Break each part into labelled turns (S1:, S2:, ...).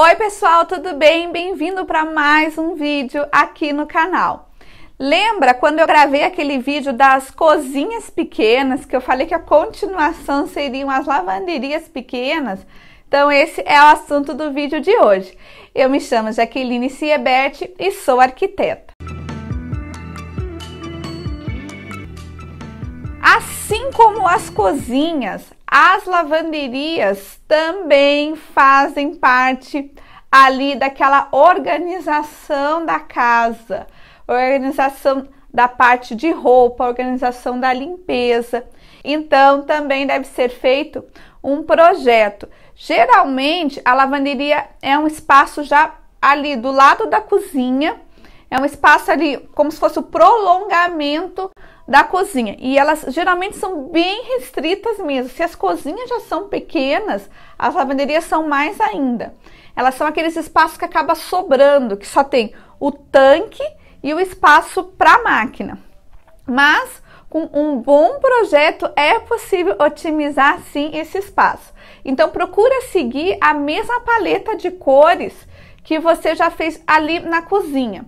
S1: Oi pessoal, tudo bem? Bem-vindo para mais um vídeo aqui no canal. Lembra quando eu gravei aquele vídeo das cozinhas pequenas, que eu falei que a continuação seriam as lavanderias pequenas? Então esse é o assunto do vídeo de hoje. Eu me chamo Jaqueline Siebert e sou arquiteta. Assim como as cozinhas, as lavanderias também fazem parte ali daquela organização da casa, organização da parte de roupa, organização da limpeza. Então, também deve ser feito um projeto. Geralmente, a lavanderia é um espaço já ali do lado da cozinha, é um espaço ali como se fosse o prolongamento da cozinha. E elas geralmente são bem restritas mesmo. Se as cozinhas já são pequenas, as lavanderias são mais ainda. Elas são aqueles espaços que acaba sobrando, que só tem o tanque e o espaço para a máquina. Mas com um bom projeto é possível otimizar sim esse espaço. Então procura seguir a mesma paleta de cores que você já fez ali na cozinha.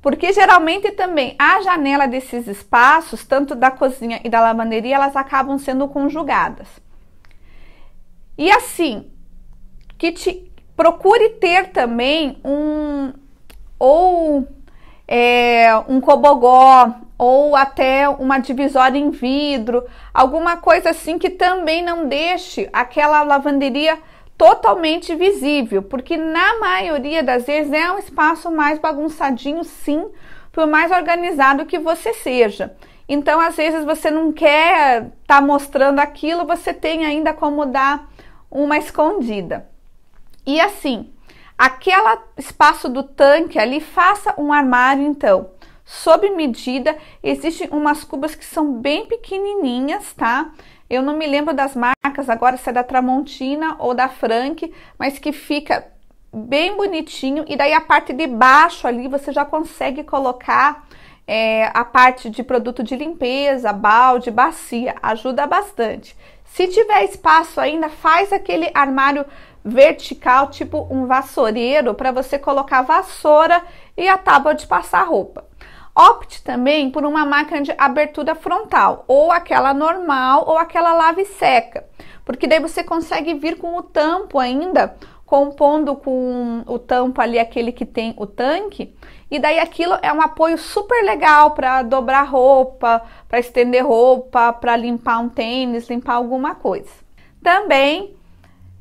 S1: Porque geralmente também a janela desses espaços, tanto da cozinha e da lavanderia, elas acabam sendo conjugadas. E assim, que te procure ter também um ou é, um cobogó ou até uma divisória em vidro, alguma coisa assim que também não deixe aquela lavanderia totalmente visível, porque na maioria das vezes é um espaço mais bagunçadinho, sim, por mais organizado que você seja. Então, às vezes você não quer estar tá mostrando aquilo, você tem ainda como dar uma escondida. E assim, aquele espaço do tanque ali, faça um armário então. Sob medida, existem umas cubas que são bem pequenininhas, tá? Eu não me lembro das marcas marcas, agora se é da Tramontina ou da Frank, mas que fica bem bonitinho. E daí a parte de baixo ali você já consegue colocar é, a parte de produto de limpeza, balde, bacia, ajuda bastante. Se tiver espaço ainda, faz aquele armário vertical, tipo um vassoureiro, para você colocar vassoura e a tábua de passar roupa. Opte também por uma máquina de abertura frontal, ou aquela normal, ou aquela lave seca porque daí você consegue vir com o tampo ainda, compondo com o tampo ali aquele que tem o tanque, e daí aquilo é um apoio super legal para dobrar roupa, para estender roupa, para limpar um tênis, limpar alguma coisa. Também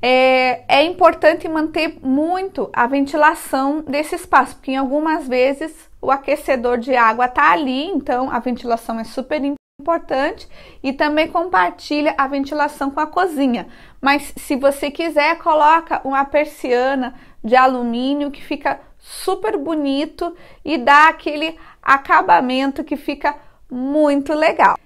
S1: é, é, importante manter muito a ventilação desse espaço, porque em algumas vezes o aquecedor de água está ali, então a ventilação é super importante importante e também compartilha a ventilação com a cozinha. Mas se você quiser, coloca uma persiana de alumínio que fica super bonito e dá aquele acabamento que fica muito legal.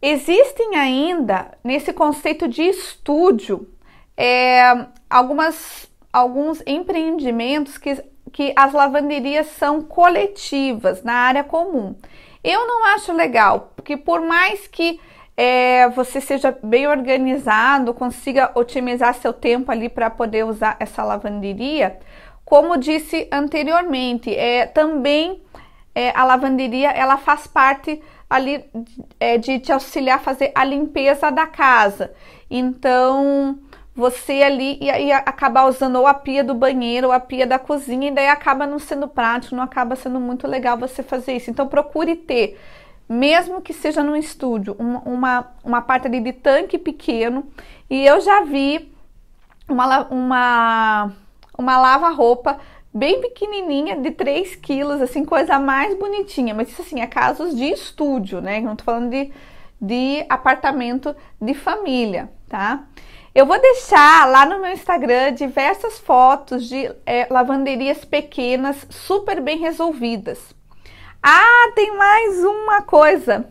S1: Existem ainda nesse conceito de estúdio é, algumas alguns empreendimentos que que as lavanderias são coletivas na área comum. Eu não acho legal, porque por mais que é, você seja bem organizado, consiga otimizar seu tempo ali para poder usar essa lavanderia, como disse anteriormente, é, também é, a lavanderia ela faz parte ali é, de te auxiliar a fazer a limpeza da casa. Então, você ali e acabar usando ou a pia do banheiro ou a pia da cozinha, e daí acaba não sendo prático, não acaba sendo muito legal você fazer isso. Então procure ter, mesmo que seja num estúdio, uma, uma, uma parte ali de tanque pequeno, e eu já vi uma, uma, uma lava-roupa bem pequenininha, de 3 quilos, assim, coisa mais bonitinha, mas isso assim, é casos de estúdio, né? não tô falando de de apartamento de família, tá? Eu vou deixar lá no meu Instagram diversas fotos de é, lavanderias pequenas super bem resolvidas. Ah, tem mais uma coisa.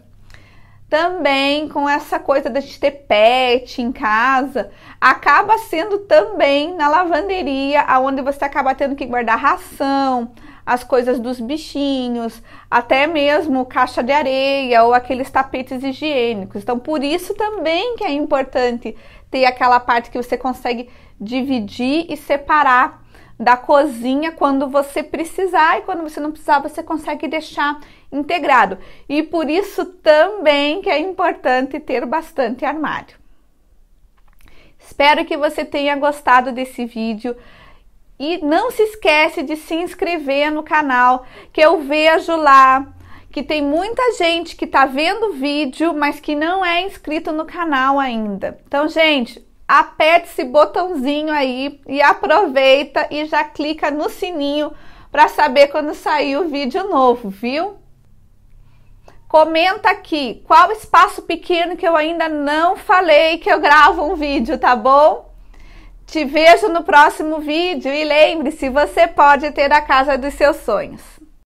S1: Também com essa coisa da gente ter pet em casa, acaba sendo também na lavanderia, aonde você acaba tendo que guardar ração, as coisas dos bichinhos, até mesmo caixa de areia ou aqueles tapetes higiênicos. Então, por isso também que é importante ter aquela parte que você consegue dividir e separar da cozinha quando você precisar e quando você não precisar, você consegue deixar integrado. E por isso também que é importante ter bastante armário. Espero que você tenha gostado desse vídeo. E não se esquece de se inscrever no canal, que eu vejo lá que tem muita gente que está vendo o vídeo, mas que não é inscrito no canal ainda. Então, gente, aperte esse botãozinho aí e aproveita e já clica no sininho para saber quando sair o vídeo novo, viu? Comenta aqui qual espaço pequeno que eu ainda não falei que eu gravo um vídeo, tá bom? Te vejo no próximo vídeo e lembre-se, você pode ter a casa dos seus sonhos.